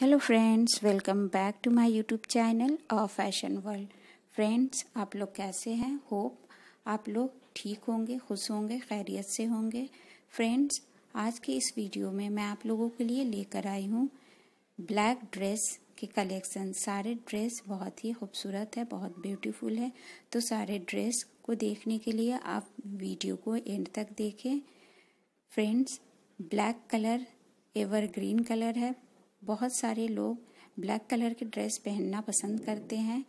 hello friends welcome back to my YouTube channel a fashion world friends आप लोग कैसे हैं होप आप लोग ठीक होंगे खुश होंगे खैरियत से होंगे फ्रेंड्स आज के इस वीडियो में मैं आप लोगों के लिए लेकर आई हूँ ब्लैक ड्रेस के कलेक्शन सारे ड्रेस बहुत ही खूबसूरत है बहुत ब्यूटीफुल है तो सारे ड्रेस को देखने के लिए आप वीडियो को एंड तक देखें friends black colour evergreen colour है बहुत सारे लोग ब्लैक कलर के ड्रेस पहनना पसंद करते हैं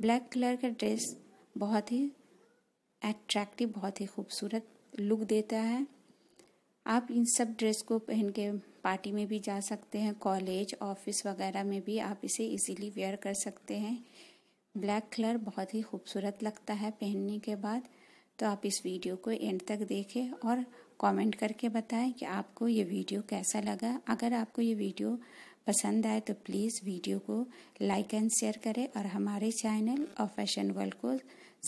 ब्लैक कलर का ड्रेस बहुत ही एट्रैक्टिव बहुत ही खूबसूरत लुक देता है आप इन सब ड्रेस को पहन के पार्टी में भी जा सकते हैं कॉलेज ऑफिस वगैरह में भी आप इसे इजीली वेयर कर सकते हैं ब्लैक कलर बहुत ही खूबसूरत लगता है पहनने के बाद तो आप इस वीडियो को एंड तक देखें और कमेंट करके बताएं कि आपको ये वीडियो कैसा लगा अगर आपको ये वीडियो पसंद आए तो प्लीज़ वीडियो को लाइक एंड शेयर करें और हमारे चैनल और फैशन वर्ल्ड को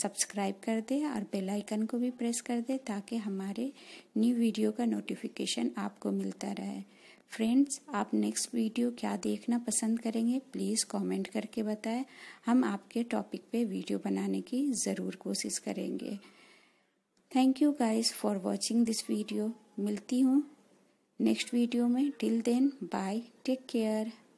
सब्सक्राइब कर दें और बेल आइकन को भी प्रेस कर दें ताकि हमारे न्यू वीडियो का नोटिफिकेशन आपको मिलता रहे फ्रेंड्स आप नेक्स्ट वीडियो क्या देखना पसंद करेंगे प्लीज़ कमेंट करके बताएं हम आपके टॉपिक पे वीडियो बनाने की ज़रूर कोशिश करेंगे thank you guys for watching this video मिलती हूँ नेक्स्ट वीडियो में till then bye take care